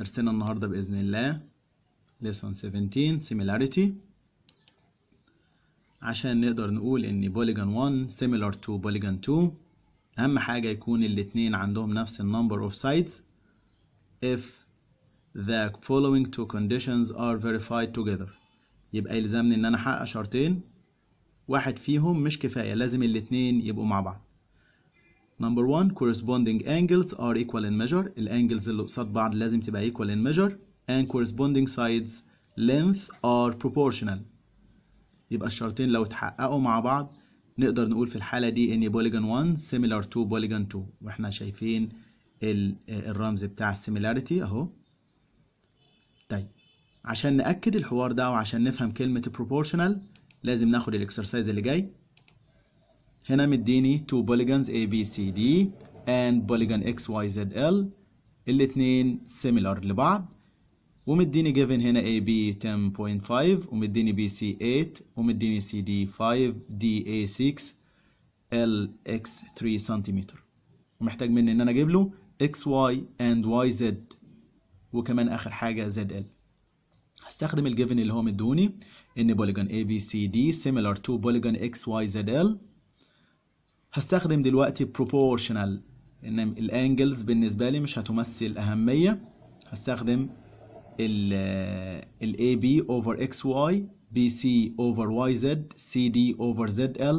درسنا النهارده بإذن الله lesson 17 similarity عشان نقدر نقول إن polygon 1 similar to polygon 2 أهم حاجة يكون الاتنين عندهم نفس النمبر number of sides if the following two conditions are verified together يبقى يلزمني إن أنا أحقق شرطين واحد فيهم مش كفاية لازم الاتنين يبقوا مع بعض نمبر 1 corresponding angles are equal in measure الانجلز اللي قصاد بعض لازم تبقى equal in measure and corresponding sides length are proportional يبقى الشرطين لو اتحققوا مع بعض نقدر نقول في الحالة دي ان بوليجون 1 similar to بوليجون 2 واحنا شايفين الرمز بتاع السيميلاريتي اهو طيب عشان نأكد الحوار ده وعشان نفهم كلمة proportional لازم ناخد الاكسرسايز اللي جاي هنا مديني two polygons A B C D and polygon X Y Z L الاتنين similar لبعض ومديني given هنا A B 10.5 ومديني B C 8 ومديني C D 5 D A 6 L X 3 سنتيمتر ومحتاج مني ان انا اجيب له X Y and Y Z وكمان اخر حاجة Z L هستخدم الجيفن اللي هو مدوني ان بوليجون A B C D similar to بوليجون X Y Z L هستخدم دلوقتي proportional ان الانجلز بالنسبه لي مش هتمثل اهميه هستخدم ال ال AB over XY BC over YZ CD over ZL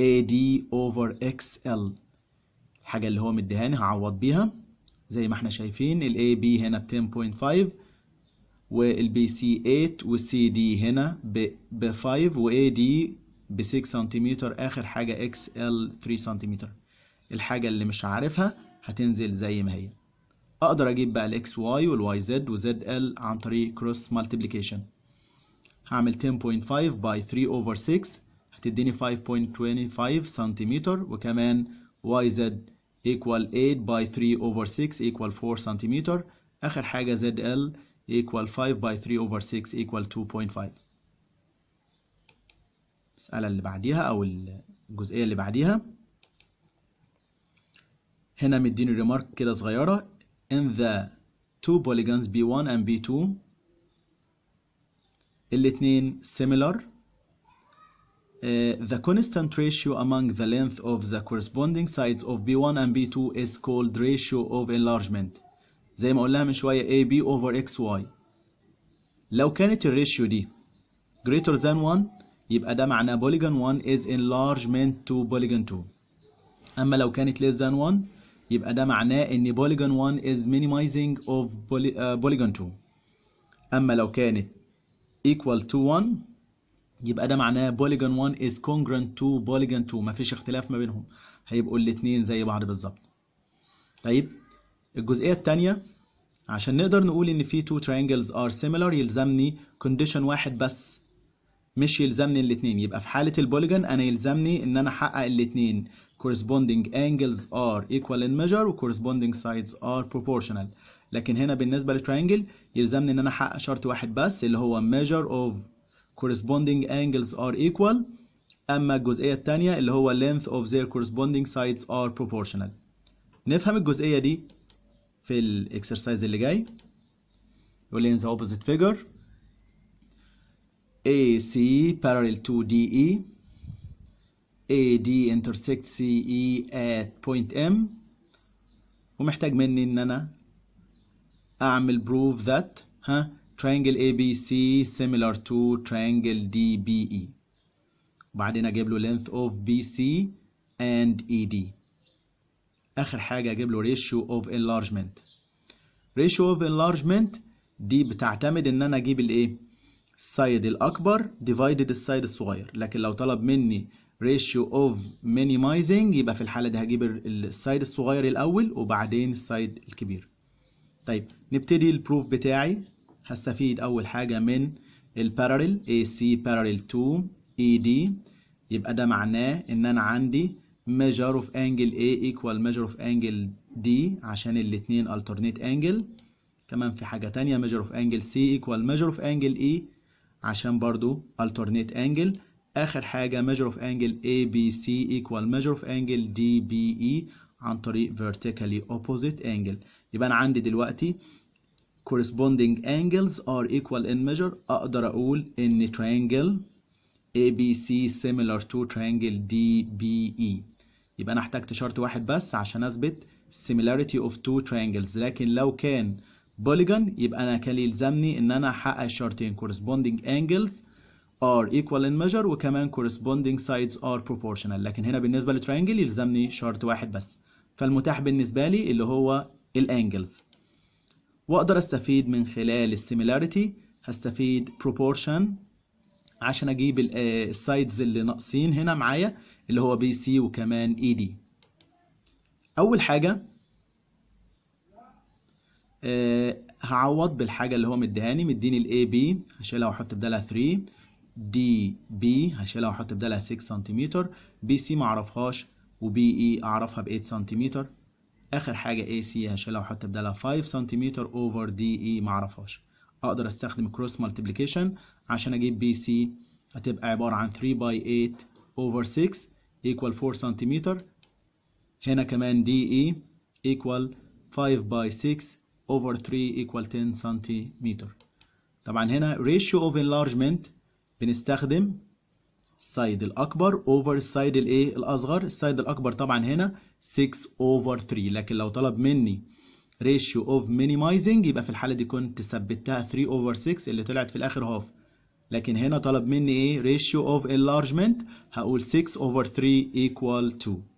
AD over XL الحاجة اللي هو مديهاني هعوض بيها زي ما احنا شايفين ال AB هنا ب 10.5 والبي سي 8 والسي دي هنا ب 5 وAD ب 6 سنتيمتر اخر حاجه اكس ال 3 سنتيمتر الحاجه اللي مش عارفها هتنزل زي ما هي اقدر اجيب بقى الاكس واي والواي زد وزد ال عن طريق كروس مالتيبليكيشن هعمل 10.5 باي 3 اوفر 6 هتديني 5.25 سنتيمتر وكمان واي زد equal 8 by 3 over 6 equal 4 سنتيمتر اخر حاجه زد ال equal 5 by 3 over 6 equal 2.5 المسألة اللي بعديها أو الجزئية اللي بعديها هنا مديني ريمارك كده صغيرة in the two polygons B1 and B2 الاتنين similar Uh, the constant ratio among the length of the corresponding sides of B1 and B2 is called ratio of enlargement زي ما قلنا من شوية AB over XY لو كانت الريشيو دي greater than 1 يبقى ده معناه polygon 1 is enlargement to polygon 2 اما لو كانت less than 1 يبقى ده معناه ان polygon 1 is minimizing of بوليجون آه، polygon 2 اما لو كانت equal to 1 يبقى ده معناه polygon 1 is congruent to polygon 2 مفيش اختلاف ما بينهم هيبقوا الاثنين زي بعض بالظبط طيب الجزئيه الثانيه عشان نقدر نقول ان في تو triangles are similar يلزمني كونديشن واحد بس مش يلزمني الاثنين يبقى في حاله البوليجون انا يلزمني ان انا احقق الاثنين corresponding angles are equal in measure و corresponding sides are proportional لكن هنا بالنسبه للتراينجل يلزمني ان انا احقق شرط واحد بس اللي هو measure of corresponding angles are equal اما الجزئيه الثانيه اللي هو length of their corresponding sides are proportional نفهم الجزئيه دي في الاكسرسايز اللي جاي يقول لي in the opposite figure AC parallel to DE, AD intersect CE at point M ومحتاج مني إن أنا أعمل proof that ها triangle ABC similar to triangle DBE وبعدين أجيب له length of BC and ED آخر حاجة أجيب له ratio of enlargement ratio of enlargement دي بتعتمد إن أنا أجيب الإيه؟ السايد الاكبر ديفايدد السايد الصغير لكن لو طلب مني ريشيو اوف مينيمايزنج يبقى في الحاله دي هجيب السايد الصغير الاول وبعدين السايد الكبير طيب نبتدي البروف بتاعي هستفيد اول حاجه من البارالل AC parallel to ED يبقى ده معناه ان انا عندي measure of angle A equal measure of angle D عشان الاثنين alternate angle كمان في حاجة تانية measure of angle C equal measure of angle E عشان برضو alternate angle آخر حاجة measure of angle ABC equal measure of angle DBE عن طريق vertically opposite angle يبقى أنا عندي دلوقتي corresponding angles are equal in measure أقدر أقول إن triangle ABC similar to triangle DBE يبقى أنا احتجت شرط واحد بس عشان أثبت similarity of two triangles لكن لو كان بوليجون يبقى انا كان يلزمني ان انا احقق الشرطين corresponding angles are equal in measure وكمان corresponding sides are proportional لكن هنا بالنسبه للترينجل يلزمني شرط واحد بس فالمتاح بالنسبه لي اللي هو الانجلز واقدر استفيد من خلال السيميلاريتي هستفيد proportion عشان اجيب السايدز آه، اللي ناقصين هنا معايا اللي هو بي سي وكمان اي e دي اول حاجه آه، هعوض بالحاجة اللي هو مدهاني مديني الـ AB هشيلها واحط بدالها 3 دي هشيلها واحط بدالها 6 سنتيمتر BC سي معرفهاش وبي BE اعرفها ب 8 سنتيمتر اخر حاجة AC هشيلها واحط بدالها 5 سنتيمتر اوفر دي اي معرفهاش اقدر استخدم كروس multiplication عشان اجيب BC هتبقى عبارة عن 3 باي 8 اوفر 6 equal 4 سنتيمتر هنا كمان دي e equal 5 باي 6 over 3 equal 10 سنتيمتر طبعا هنا ratio of enlargement بنستخدم السايد الأكبر over السايد الإيه الأصغر السايد الأكبر طبعا هنا 6 over 3 لكن لو طلب مني ratio of minimizing يبقى في الحالة دي كنت ثبتها 3 over 6 اللي طلعت في الآخر هاف لكن هنا طلب مني إيه ratio of enlargement هقول 6 over 3 equal 2